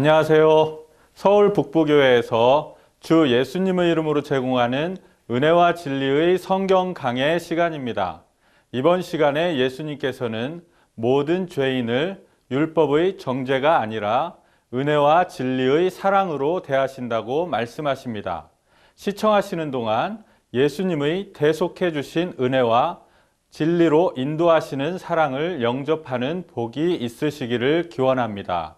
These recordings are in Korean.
안녕하세요. 서울 북부교회에서 주 예수님의 이름으로 제공하는 은혜와 진리의 성경 강해 시간입니다. 이번 시간에 예수님께서는 모든 죄인을 율법의 정죄가 아니라 은혜와 진리의 사랑으로 대하신다고 말씀하십니다. 시청하시는 동안 예수님의 대속해 주신 은혜와 진리로 인도하시는 사랑을 영접하는 복이 있으시기를 기원합니다.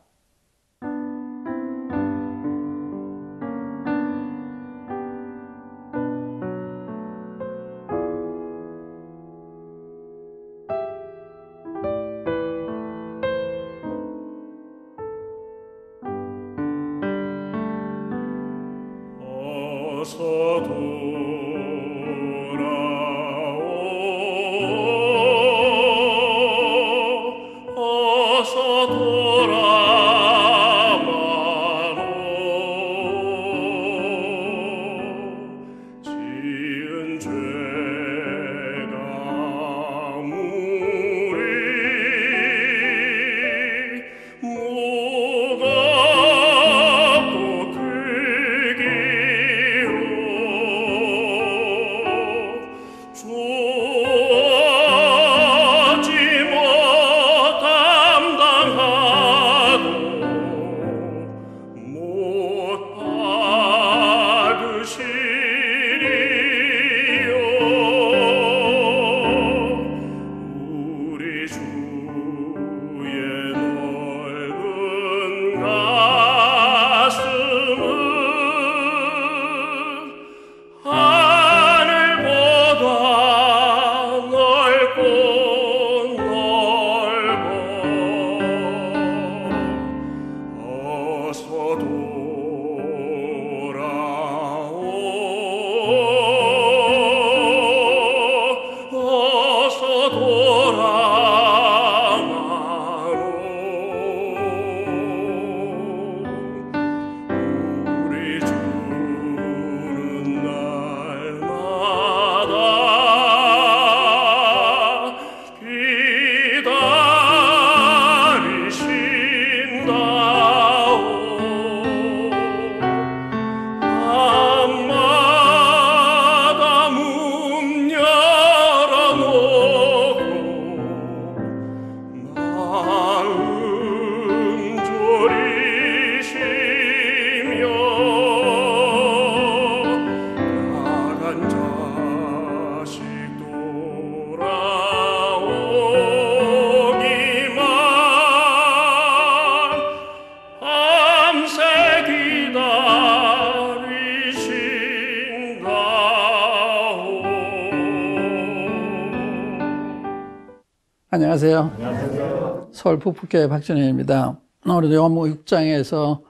안녕하세요. 안녕하세요. 서울 북부교회 박준현입니다. 오늘도 요한복 6장에서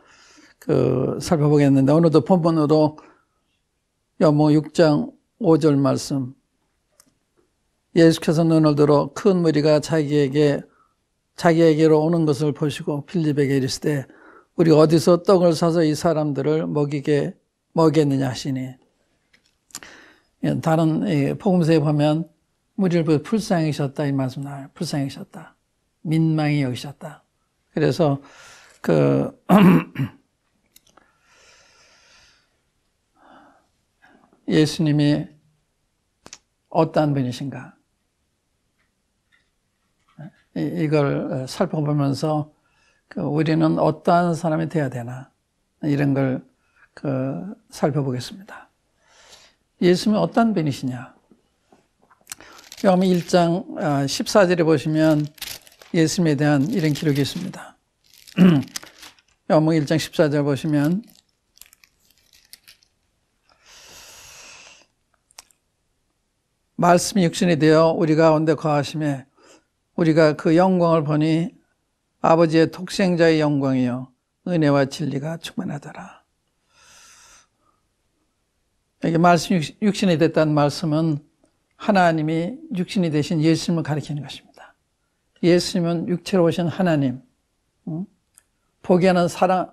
그 살펴보겠는데 오늘도 본문으로 요한복 6장 5절 말씀. 예수께서 눈을 들어 큰 무리가 자기에게 자기에게로 오는 것을 보시고 필립에게 이르시되 우리 어디서 떡을 사서 이 사람들을 먹이게 먹겠느냐 하시니 예, 다른 복음서에 보면 무리를 보여 불쌍히 셨다이 말씀 나와요. 불쌍히 셨다 민망히 여기셨다. 그래서 그 예수님이 어떤한 분이신가? 이걸 살펴보면서 그 우리는 어떠한 사람이 되어야 되나 이런 걸 그 살펴보겠습니다. 예수님이 어떤한 분이시냐? 요한음 1장 14절에 보시면 예수님에 대한 이런 기록이 있습니다. 요한 1장 14절 보시면 말씀이 육신이 되어 우리 가운데 거하심에 우리가 그 영광을 보니 아버지의 독생자의 영광이요 은혜와 진리가 충만하더라. 여기 말씀 육신이 됐다는 말씀은 하나님이 육신이 되신 예수님을 가리키는 것입니다. 예수님은 육체로 오신 하나님, 응? 음? 기하는 사람,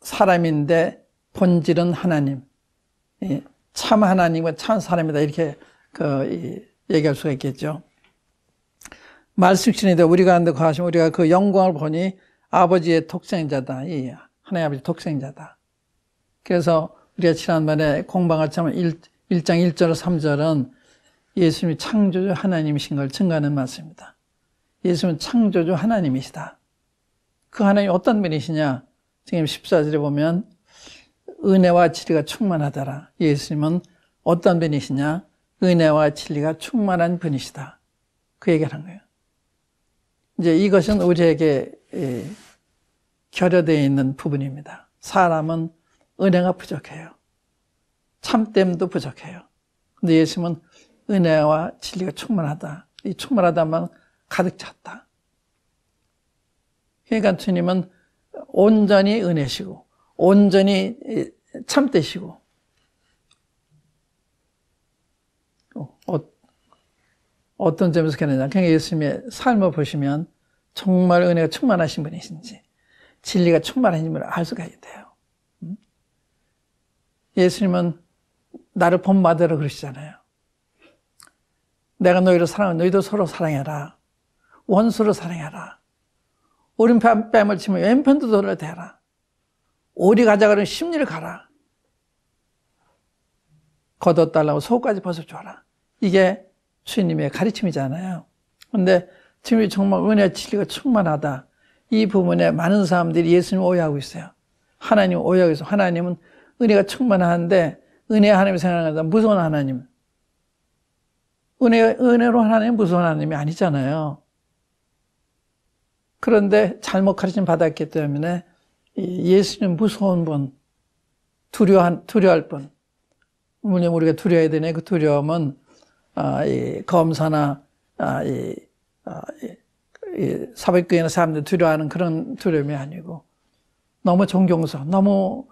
사람인데 본질은 하나님, 참 하나님과 참 사람이다 이렇게 그 얘기할 수가 있겠죠. 말숙신이 되 우리가 한데 거하시면 우리가 그 영광을 보니 아버지의 독생자다. 이 하나님 아버지 독생자다. 그래서 우리가 지난번에 공방을 참면 1, 장 1절 3절은 예수님이 창조주 하나님이신 걸 증거하는 말씀입니다. 예수는 창조주 하나님이시다. 그 하나님이 어떤 분이시냐? 지금 14절에 보면 은혜와 진리가 충만하더라. 예수님은 어떤 분이시냐? 은혜와 진리가 충만한 분이시다. 그 얘기를 한 거예요. 이제 이것은 우리에게 예, 결여되어 있는 부분입니다. 사람은 은혜가 부족해요. 참됨도 부족해요. 근데 예수님은 은혜와 진리가 충만하다. 이 충만하다만 가득 찼다. 그러니까 주님은 온전히 은혜시고 온전히 참되시고 어, 떤 점에서 그러냐 그냥 예수님의 삶을 보시면 정말 은혜가 충만하신 분이신지 진리가 충만하신 분을 알 수가 있게 요 음? 예수님은 나를 본받으라 그러시잖아요 내가 너희를 사랑하는 너희도 서로 사랑해라. 원수를 사랑해라. 오른편 뺨을 치면 왼편도 돌려 대라. 오리 가자져가면 심리를 가라. 걷어달라고 속까지 벗어줘라. 이게 주님의 가르침이잖아요. 근데 주님이 정말 은혜 진리가 충만하다. 이 부분에 많은 사람들이 예수님 오해하고 있어요. 하나님 오해하고 있어요. 하나님은 은혜가 충만한데, 은혜 하나님 생각하다 무서운 하나님. 은혜, 은혜로 하나님 무슨 하나님이 아니잖아요. 그런데 잘못 가르침 받았기 때문에 예수님 무서운 분, 두려한, 두려할 분. 물론 우리가 두려워야 되네. 그 두려움은, 아, 이 검사나, 아, 이, 아, 이, 이 사법교회나 사람들 두려워하는 그런 두려움이 아니고, 너무 존경서, 너무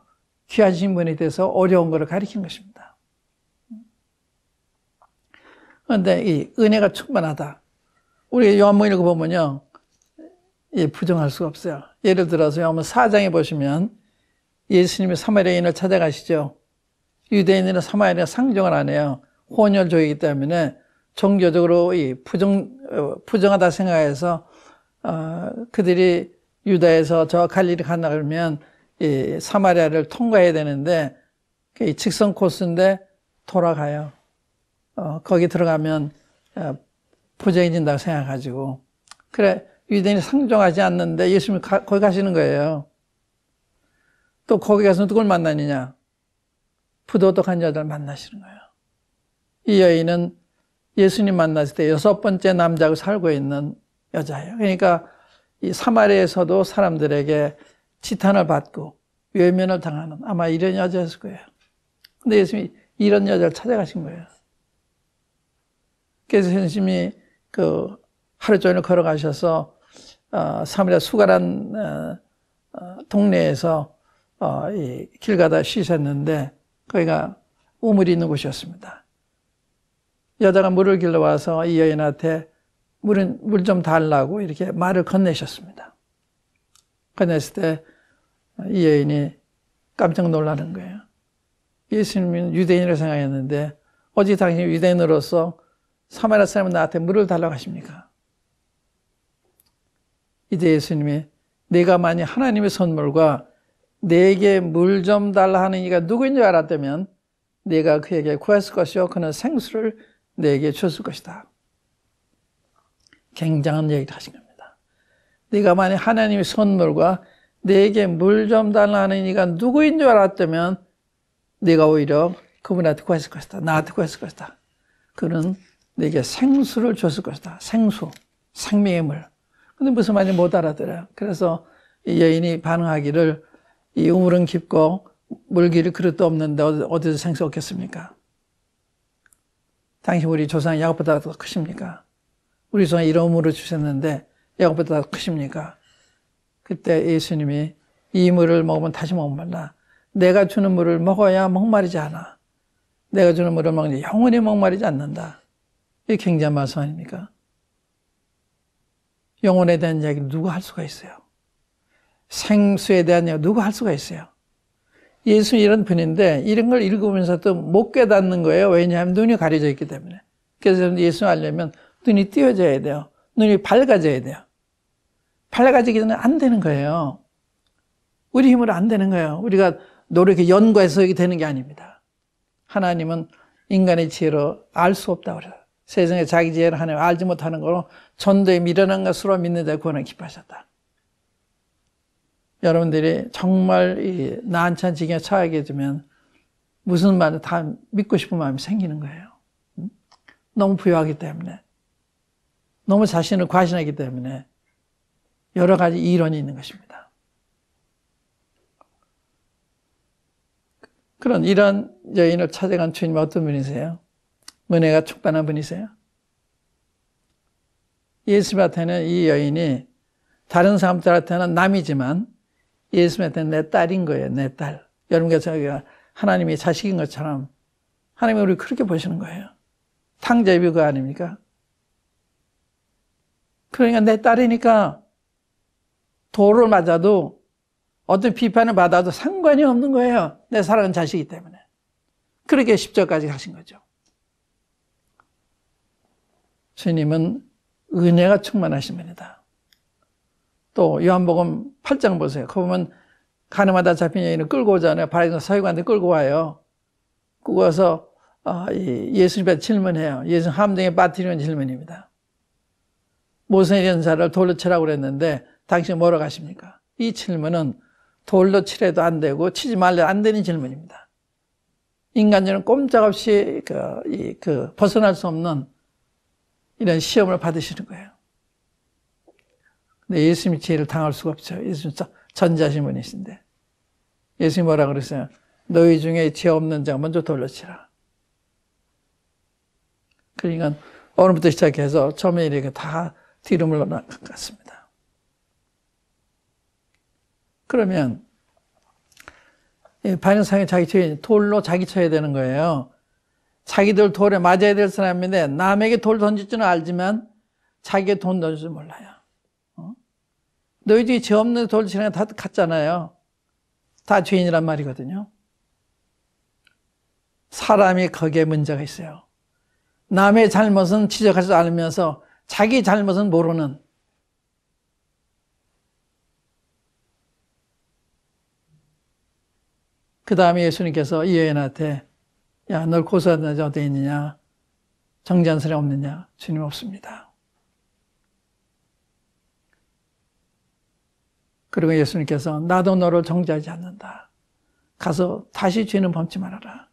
귀하신 분이 돼서 어려운 것 가리킨 것입니다. 그런데 이 은혜가 충만하다. 우리 요한복 읽어보면요. 예, 부정할 수가 없어요. 예를 들어서 요한복 4장에 보시면 예수님이 사마리아인을 찾아가시죠. 유대인은 사마리아 상종을 안 해요. 혼혈족이기 때문에 종교적으로 이 부정 어, 부정하다 생각해서 어, 그들이 유다에서 저 갈릴리 가나 그러면 이 사마리아를 통과해야 되는데 직선 코스인데 돌아가요. 어, 거기 들어가면 어, 부정해진다고 생각하가지고 그래 유대인이 상종하지 않는데 예수님이 가, 거기 가시는 거예요. 또 거기 가서 누굴 만나느냐? 부도덕한 여자를 만나시는 거예요. 이 여인은 예수님 만났을 때 여섯 번째 남자하고 살고 있는 여자예요. 그러니까 이 사마리에서도 사람들에게 지탄을 받고 외면을 당하는 아마 이런 여자였을 거예요. 근데 예수님이 이런 여자를 찾아가신 거예요. 그래서 현심이 그 하루 종일 걸어가셔서 어, 사마리 수가란 어, 어, 동네에서 어, 길 가다 쉬셨는데 거기가 우물이 있는 곳이었습니다. 여자가 물을 길러 와서 이 여인한테 물은 물 좀 달라고 이렇게 말을 건네셨습니다. 건넸을 때 이 여인이 깜짝 놀라는 거예요. 예수님은 유대인을 생각했는데 어찌 당신이 유대인으로서 사마리아 사람은 나한테 물을 달라고 하십니까? 이제 예수님이 내가 만약 하나님의 선물과 내게 물 좀 달라 하는 이가 누구인 줄 알았다면 내가 그에게 구했을 것이요 그는 생수를 내게 줬을 것이다. 굉장한 얘기를 하신 겁니다. 네가 만약 하나님의 선물과 내게 물 좀 달라 하는 이가 누구인 줄 알았다면 내가 오히려 그분한테 구했을 것이다. 나한테 구했을 것이다. 그는 내게 생수를 줬을 것이다. 생수, 생명의 물. 근데 무슨 말인지 못 알아들어요. 그래서 이 여인이 반응하기를 이 우물은 깊고 물길이 그릇도 없는데 어디서 생수 없겠습니까? 당신 우리 조상 야곱보다 더 크십니까? 우리 조상 이런 물을 주셨는데 야곱보다 더 크십니까? 그때 예수님이 이 물을 먹으면 다시 목말라. 내가 주는 물을 먹어야 목마르지 않아. 내가 주는 물을 먹는 영원히 목마르지 않는다. 이 굉장한 말씀 아닙니까? 영혼에 대한 이야기를 누가 할 수가 있어요? 생수에 대한 이야기 누가 할 수가 있어요? 예수 이런 분인데 이런 걸 읽으면서 또못 깨닫는 거예요. 왜냐하면 눈이 가려져 있기 때문에. 그래서 예수 알려면 눈이 띄어져야 돼요. 눈이 밝아져야 돼요. 밝아지기 전에 안 되는 거예요. 우리 힘으로 안 되는 거예요. 우리가 노력해 연구해서 되는 게 아닙니다. 하나님은 인간의 지혜로 알 수 없다고 그래요. 세상에 자기 지혜를 하나님 알지 못하는 거로 전도에 미련한 것으로 믿는데 구원을 기뻐하셨다. 여러분들이 정말 난처한 지경에 처하게 되면 무슨 말을 다 믿고 싶은 마음이 생기는 거예요. 너무 부여하기 때문에. 너무 자신을 과신하기 때문에 여러 가지 이론이 있는 것입니다. 그런 이런 여인을 찾아간 주님 어떤 분이세요? 은혜가 충만한 분이세요. 예수한테는 님이 여인이 다른 사람들한테는 남이지만 예수한테는 님내 딸인 거예요. 내 딸. 여러분께서 하나님이 자식인 것처럼 하나님이 우리 그렇게 보시는 거예요. 탕자비 그 아닙니까? 그러니까 내 딸이니까 도를 맞아도 어떤 비판을 받아도 상관이 없는 거예요. 내 사랑은 자식이기 때문에. 그렇게 십절까지 가신 거죠. 주님은 은혜가 충만하신 분이다. 또 요한복음 8장 보세요. 그 보면 가늠하다 잡힌 여인을 끌고 오잖아요. 바리새인 서기관들 끌고 와요. 끌고 와서 예수님께 질문해요. 예수님 함정에 빠뜨리는 질문입니다. 모세의 연사를 돌로 치라고 그랬는데 당신 뭐라 가십니까? 이 질문은 돌로 치래도 안 되고 치지 말래도 안 되는 질문입니다. 인간들은 꼼짝없이 그, 그 벗어날 수 없는 이런 시험을 받으시는 거예요. 근데 예수님이 죄를 당할 수가 없죠. 예수님 전자신문이신데. 예수님 뭐라 그랬어요? 너희 중에 죄 없는 자 먼저 돌로 치라. 그러니까 오늘부터 시작해서 처음에 이렇게 다 뒤로 물러나갔습니다. 그러면 반연상에 자기 죄인 돌로 자기 쳐야 되는 거예요. 자기들 돌에 맞아야 될 사람인데 남에게 돌 던질 줄은 알지만 자기의 돈 던질 줄 몰라요. 어? 너희들이 죄 없는 돌지나다갔잖아요다 죄인이란 말이거든요. 사람이 거기에 문제가 있어요. 남의 잘못은 지적하지 않으면서 자기 잘못은 모르는 그 다음에 예수님께서 이 여인한테 야, 널 고소하는 자 어디 있느냐? 정지한 사람 없느냐? 주님 없습니다. 그리고 예수님께서 나도 너를 정죄하지 않는다. 가서 다시 죄는 범치 말아라.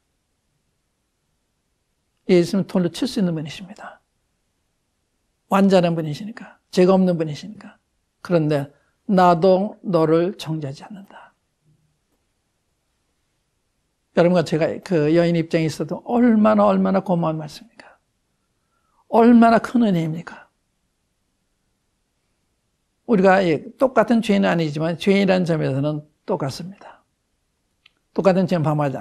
예수님 돈으로 칠 수 있는 분이십니다. 완전한 분이시니까, 죄가 없는 분이시니까. 그런데 나도 너를 정죄하지 않는다. 여러분과 제가 그 여인 입장에 있어도 얼마나 얼마나 고마운 말씀입니까? 얼마나 큰 은혜입니까? 우리가 똑같은 죄인은 아니지만 죄인이라는 점에서는 똑같습니다. 똑같은 죄는 범하지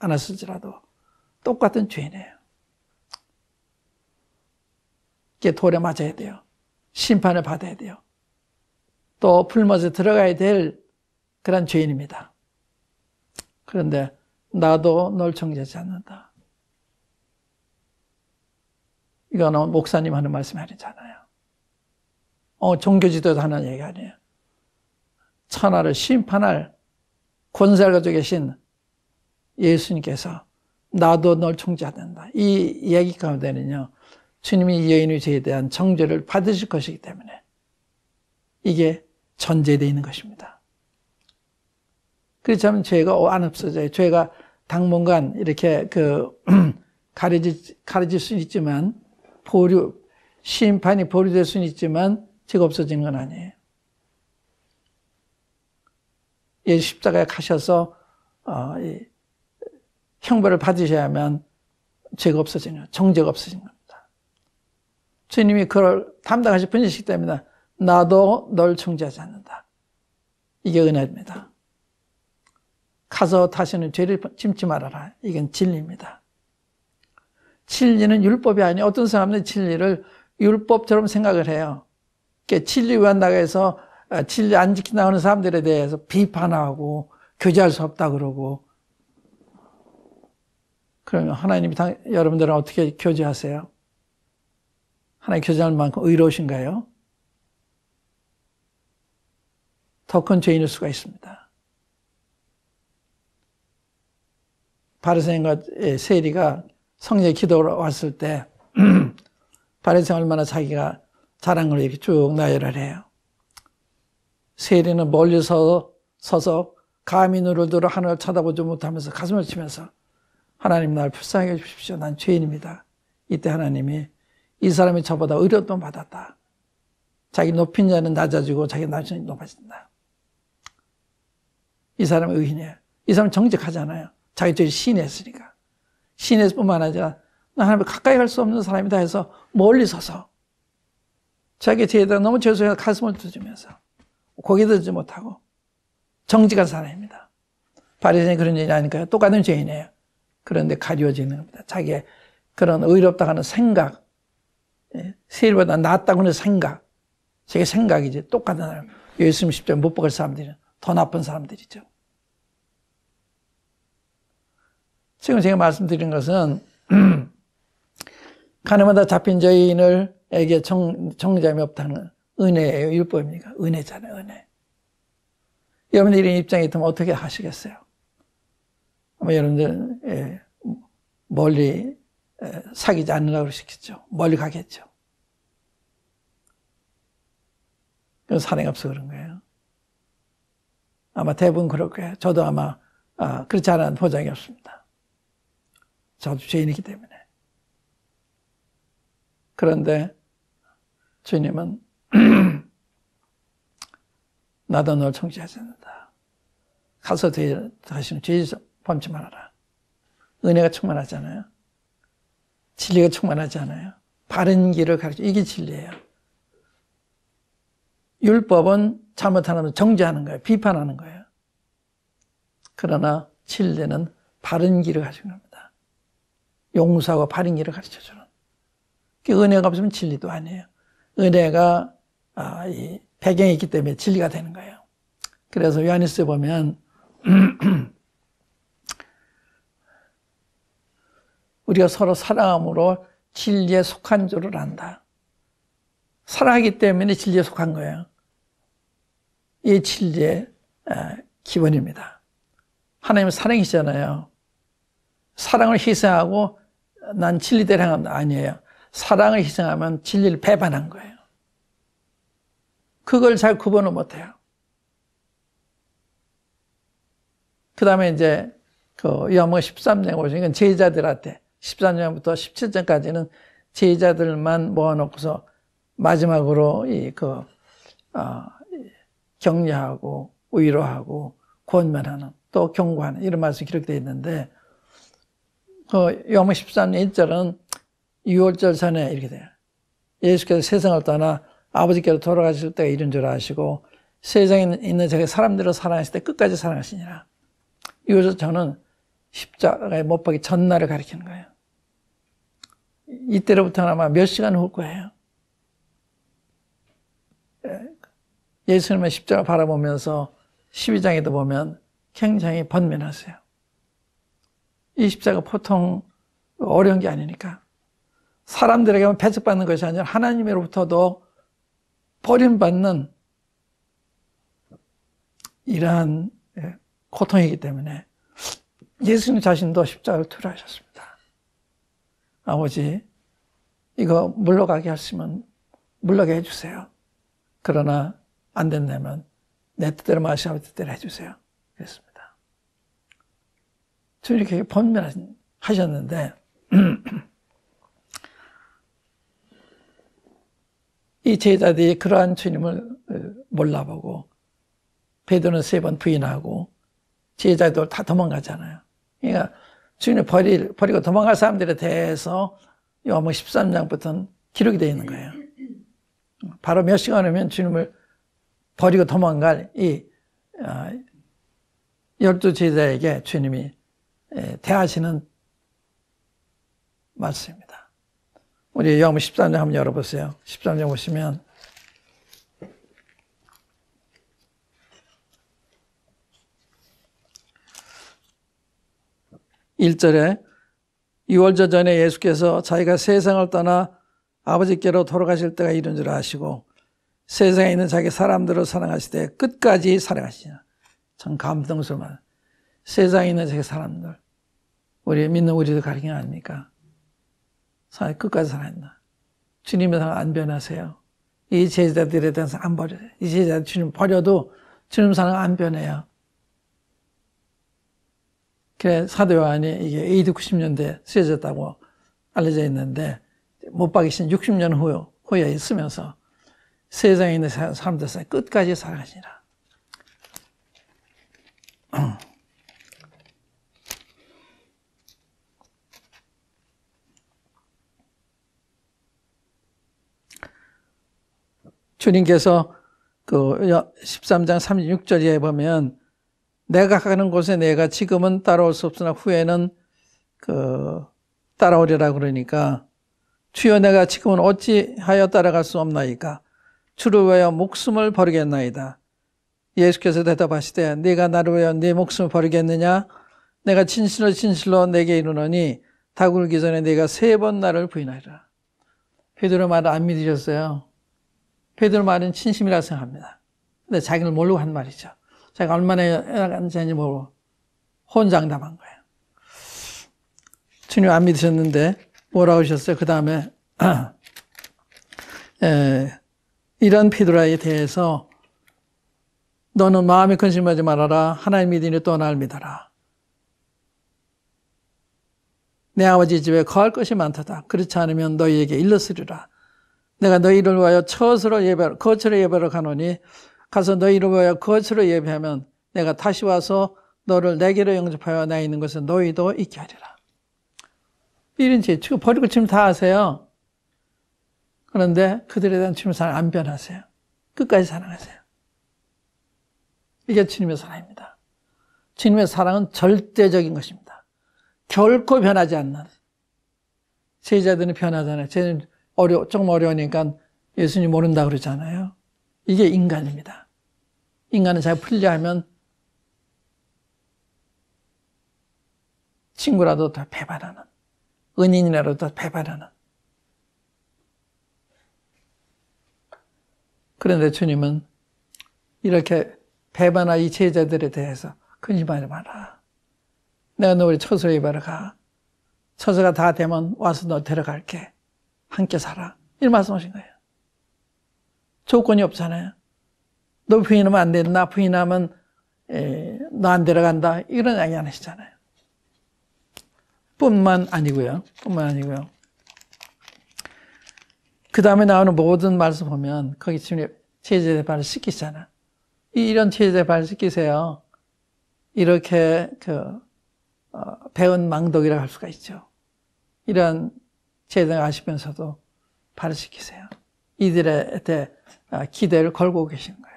않았을지라도 똑같은 죄인이에요. 이게 돌에 맞아야 돼요. 심판을 받아야 돼요. 또 풀못에 들어가야 될 그런 죄인입니다. 그런데 나도 널 정죄하지 않는다. 이거는 목사님 하는 말씀이 아니잖아요. 어, 종교 지도에서 하는 얘기 아니에요. 천하를 심판할 권세를 가지고 계신 예수님께서 나도 널 정죄한다. 이이기 가운데는요, 주님이 여인의 죄에 대한 정죄를 받으실 것이기 때문에 이게 전제되어 있는 것입니다. 그렇다면 죄가 안 없어져요. 죄가 당분간 이렇게 그 가려질, 가려질 수는 있지만 보류, 심판이 보류될 수는 있지만 죄가 없어진 건 아니에요. 예수 십자가에 가셔서 어, 형벌을 받으셔야만 죄가 없어지는 정죄가 없어진 겁니다. 주님이 그걸 담당하실 분이시기 때문에 나도 널 정죄하지 않는다. 이게 은혜입니다. 가서 다시는 죄를 짓지 말아라. 이건 진리입니다. 진리는 율법이 아니 어떤 사람은 진리를 율법처럼 생각을 해요. 그러니까 진리 외한다고 서 아, 진리 안 지킨다 하는 사람들에 대해서 비판하고 교제할 수 없다 그러고 그러면 하나님이 당, 여러분들은 어떻게 교제하세요? 하나님 교제할 만큼 의로우신가요? 더 큰 죄인일 수가 있습니다. 바리새인과 세리가 성령의 기도를 왔을 때 바리새인 얼마나 자기가 자랑을 이렇게 쭉 나열을 해요. 세리는 멀리서 서서 감히 눈을 들어 하늘을 쳐다보지 못하면서 가슴을 치면서 하나님 날 불쌍히 해주십시오. 난 죄인입니다. 이때 하나님이 이 사람이 저보다 의롭도 받았다. 자기 높인 자는 낮아지고 자기 낮은 자는 높아진다. 이 사람은 의인이에요. 이 사람은 정직하잖아요. 자기들이 신했으니까. 신했을뿐만 아니라 나 하나님 가까이 갈 수 없는 사람이다 해서 멀리 서서 자기 뒤에다 너무 죄송해 서 가슴을 두드리면서 고개 들지 못하고 정직한 사람입니다. 바리새인이 그런 일이 아니까요. 똑같은 죄인이에요. 그런데 가려지는 겁니다. 자기의 그런 의롭다 고 하는 생각, 예, 세일보다 낫다고 하는 생각, 자기 생각이 이제 똑같은 사람. 예수님 십자못 박을 사람들은 더 나쁜 사람들이죠. 지금 제가 말씀드린 것은 가늠하다 잡힌 저인을에게 청, 정잠이 없다는 은혜예요. 율법입니까? 은혜잖아요. 은혜. 여러분들이 입장에 있다면 어떻게 하시겠어요? 아마 여러분들 예, 멀리 예, 사귀지 않으라고 그러시겠죠. 멀리 가겠죠. 그 사랑이 없어 그런 거예요. 아마 대부분 그럴 거예요. 저도 아마 아, 그렇지 않은 보장이 없습니다. 자주죄인이기 때문에. 그런데 주님은 나도 널 청지하셨는다. 가서 다시는 죄 범치 말아라. 은혜가 충만하잖아요. 진리가 충만하잖아요. 바른 길을 가르쳐 이게 진리예요. 율법은 잘못하면 정죄하는 거예요. 비판하는 거예요. 그러나 진리는 바른 길을 가시는 겁니다. 용서하고 바른 길을 가르쳐 주는. 그 은혜가 없으면 진리도 아니에요. 은혜가 아, 이 배경이 있기 때문에 진리가 되는 거예요. 그래서 요한일서에 보면 우리가 서로 사랑함으로 진리에 속한 줄을 안다. 사랑하기 때문에 진리에 속한 거예요. 이 진리의 아, 기본입니다. 하나님은 사랑이시잖아요. 사랑을 희생하고 난 진리대로 행합니다. 아니에요. 사랑을 희생하면 진리를 배반한 거예요. 그걸 잘 구분을 못해요. 그 다음에 이제 그 여모 13장 에 오신 건 제자들한테 13장부터 17장까지는 제자들만 모아놓고서 마지막으로 이그 어, 아, 격려하고 위로하고 권면하는 또 경고하는 이런 말씀이 기록되어 있는데 어, 요한1 3년 1절은 6월절 전에 이렇게 돼요. 예수께서 세상을 떠나 아버지께로 돌아가실 때가 이런 줄 아시고 세상에 있는 자기 사람들을 사랑하실 때 끝까지 사랑하시니라. 6월을 저는 십자가에 못 박기 전날을 가리키는 거예요. 이때로부터는 아마 몇 시간 후일 거예요. 예, 예수님의 십자가 바라보면서 12장에도 보면 굉장히 번민하세요. 이 십자가 보통 어려운 게 아니니까. 사람들에게만 배척받는 것이 아니라 하나님으로부터도 버림받는 이러한 예, 고통이기 때문에 예수님 자신도 십자가를 투라하셨습니다. 아버지, 이거 물러가게 하시면 물러게 해주세요. 그러나 안 된다면 내 뜻대로 마시아 뜻대로 해주세요. 그랬습니다. 이렇게 번면하셨는데 이 제자들이 그러한 주님을 어, 몰라보고 베드로는 세 번 부인하고 제자들 다 도망가잖아요. 그러니까 주님을 버릴, 버리고 도망갈 사람들에 대해서 요한복 13장부터는 기록이 되어 있는 거예요. 바로 몇 시간 후면 주님을 버리고 도망갈 이 어, 열두 제자에게 주님이 예, 대하시는 말씀입니다. 우리 요한복음 13장 한번 열어보세요. 13장 보시면 일절에 유월절 전에 예수께서 자기가 세상을 떠나 아버지께로 돌아가실 때가 이른 줄 아시고 세상에 있는 자기 사람들을 사랑하시되 끝까지 사랑하시냐. 참 감동스러운 세상에 있는 세계 사람들, 우리 믿는 우리도 가리는 아닙니까? 끝까지 살아있나. 주님의 사랑 안 변하세요. 이 제자들에 대해서 안 버려요. 이 제자들 주님 버려도 주님 사랑 안 변해요. 그래, 사도 요한이 이게 AD 90년대 쓰여졌다고 알려져 있는데, 못 박이신 60년 후 후에 있으면서 세상에 있는 사람들 사이 끝까지 살아가시라. 주님께서 그 13장 36절에 보면 내가 가는 곳에 내가 지금은 따라올 수 없으나 후에는 그 따라오리라 그러니까 주여 내가 지금은 어찌하여 따라갈 수 없나이까 주를 위하여 목숨을 버리겠나이다. 예수께서 대답하시되 네가 나를 위하여 네 목숨을 버리겠느냐 내가 진실로 진실로 내게 이르노니 다 굴기 전에 네가 세 번 나를 부인하리라. 베드로 말을 안 믿으셨어요. 베드로 말은 진심이라 생각합니다. 근데 자기를 모르고 한 말이죠. 자기가 얼마나 애나간 지 모르고 혼장담한 거예요. 주님 안 믿으셨는데 뭐라고 하셨어요? 그 다음에 이런 피드라에 대해서 너는 마음에 근심하지 말아라. 하나님 믿으니 또 날 믿어라. 내 아버지 집에 거할 것이 많도다. 그렇지 않으면 너희에게 일렀으리라. 내가 너희를 위하여 처소로 예배, 거처로 예배를 가노니 가서 너희를 위하여 거처로 예배하면 내가 다시 와서 너를 내게로 영접하여 나 있는 것은 너희도 있게 하리라. 이런 죄측 버리고 지금 다아세요 그런데 그들에 대한 주님의 사랑 안 변하세요. 끝까지 사랑하세요. 이게 주님의 사랑입니다. 주님의 사랑은 절대적인 것입니다. 결코 변하지 않는. 제자들은 변하잖아요. 쟤는 어려, 조금 어려우니까 예수님 모른다 그러잖아요. 이게 인간입니다. 인간은 잘 풀려 하면 친구라도 더 배반하는, 은인이라도 더 배반하는. 그런데 주님은 이렇게 배반한 이 제자들에 대해서 근심하지 마라. 내가 너를 처소에 바로 가. 처소가 다 되면 와서 너 데려갈게. 함께 살아. 이 말씀하신 거예요. 조건이 없잖아요. 너 부인하면 안 된다. 부인하면 너안 데려간다. 이런 이야기 안 하시잖아요. 뿐만 아니고요. 뿐만 아니고요. 그 다음에 나오는 모든 말씀 보면 거기 지금 체제 의 발을 씻기잖아 이런 체제 의 발을 씻기세요 이렇게 그 어, 배운망덕이라고할 수가 있죠. 이런 제대하시면서도 발휘시키세요. 이들에 대 아, 기대를 걸고 계신 거예요.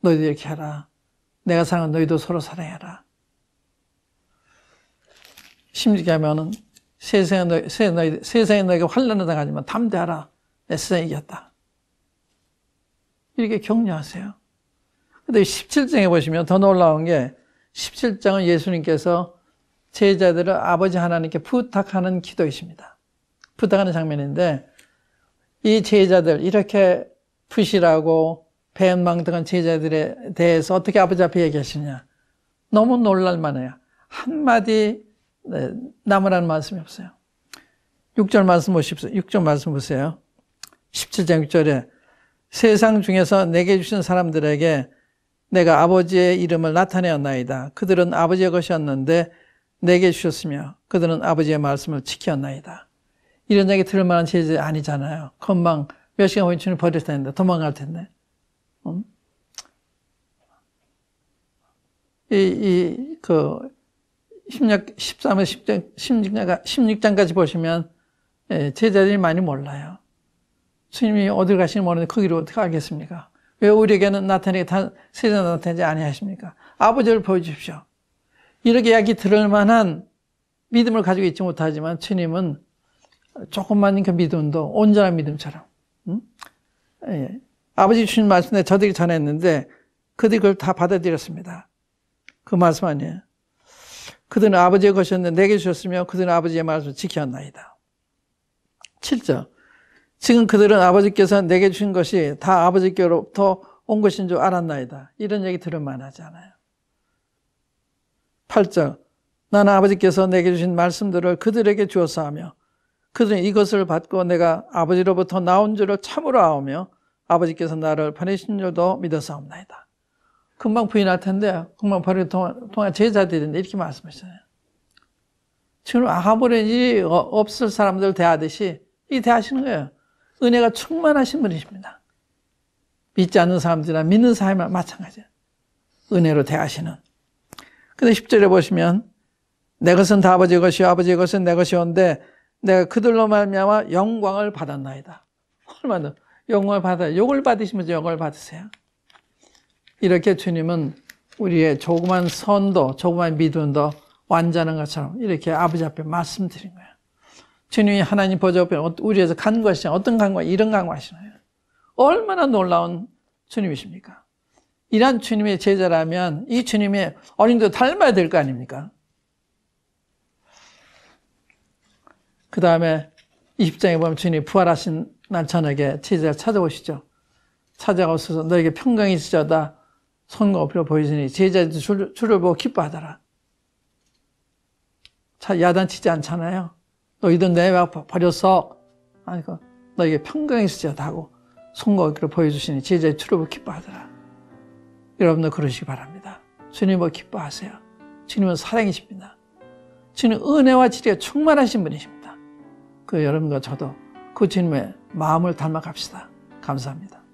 너희도 이렇게 하라. 내가 사랑한 너희도 서로 사랑해라. 심지게 하면은 세상에 너희, 세상에 너희, 가 환란을 당하지만 담대하라. 내 세상이 이겼다. 이렇게 격려하세요. 근데 17장에 보시면 더 놀라운 게 17장은 예수님께서 제자들을 아버지 하나님께 부탁하는 기도이십니다. 부탁하는 장면인데 이 제자들 이렇게 푸시라고 배은망덕한 제자들에 대해서 어떻게 아버지 앞에 얘기하시냐 너무 놀랄만해요. 한마디 남으라는 네, 말씀이 없어요. 6절 말씀 보십시오. 6절 말씀 보세요. 17장 6절에 세상 중에서 내게 주신 사람들에게 내가 아버지의 이름을 나타내었나이다. 그들은 아버지의 것이었는데 내게 주셨으며 그들은 아버지의 말씀을 지켰나이다. 이런 얘기 들을 만한 제재 아니잖아요. 건망 몇 시간 후에 주님 버릴 텐데 도망갈 텐데. 음? 이, 이, 그, 16, 13에서 1 6 16장까지 보시면, 예, 제자들이 많이 몰라요. 스님이 어딜 가시는지 모르는데 거기를 어떻게 알겠습니까? 왜 우리에게는 나타내게 세자 나타내지 아니하십니까? 아버지를 보여주십시오. 이렇게 이야기 들을 만한 믿음을 가지고 있지 못하지만 주님은 조금만 그 믿음도 온전한 믿음처럼 응? 음? 예. 아버지 주신 말씀에 저들이 전했는데 그들이 그걸 다 받아들였습니다. 그 말씀 아니에요. 그들은 아버지의 것이었는데 내게 주셨으며 그들은 아버지의 말씀을 지켰나이다. 7절. 지금 그들은 아버지께서 내게 주신 것이 다 아버지께로부터 온 것인 줄 알았나이다. 이런 얘기 들을 만하지 않아요. 8절 나는 아버지께서 내게 주신 말씀들을 그들에게 주어서 하며 그들은 이것을 받고 내가 아버지로부터 나온 줄을 참으로 아오며 아버지께서 나를 보내신 줄도 믿어서옵나이다. 금방 부인할 텐데 금방 바로 통안 제자들인데 이렇게 말씀하시잖아요. 지금 아하보 일이 어, 없을 사람들 대하듯이 이 대하시는 거예요. 은혜가 충만하신 분이십니다. 믿지 않는 사람들이나 믿는 사람이나 마찬가지예요. 은혜로 대하시는. 근데 10절에 보시면 내 것은 다 아버지의 것이요 아버지의 것은 내 것이온데 내가 그들로 말미암아 영광을 받았나이다. 얼마나 영광을 받아 욕을 받으시면 영광을 받으세요. 이렇게 주님은 우리의 조그만 선도 조그만 믿음도 완전한 것처럼 이렇게 아버지 앞에 말씀드린 거예요. 주님이 하나님 보좌 앞에 어, 우리에서 간과하시냐 어떤 간과 이런 간과하시나요? 얼마나 놀라운 주님이십니까? 이런 주님의 제자라면 이 주님의 어린도 닮아야 될 거 아닙니까? 그 다음에 20장에 보면 주님이 부활하신 날 저녁에 제자를 찾아오시죠. 찾아오셔서 너에게 평강이 있으다 손과 어필 보이시니 제자들이 주를, 보고 기뻐하더라. 야단치지 않잖아요. 너희들 내가 버려서 아니 너에게 평강이 있으다 하고 손과 어필 보여주시니 제자들이 주를 보고 기뻐하더라. 여러분도 그러시기 바랍니다. 주님을 뭐 기뻐하세요. 주님은 사랑이십니다. 주님 은혜와 진리 충만하신 분이십니다. 그 여러분과 저도 그 주님의 마음을 닮아갑시다. 감사합니다.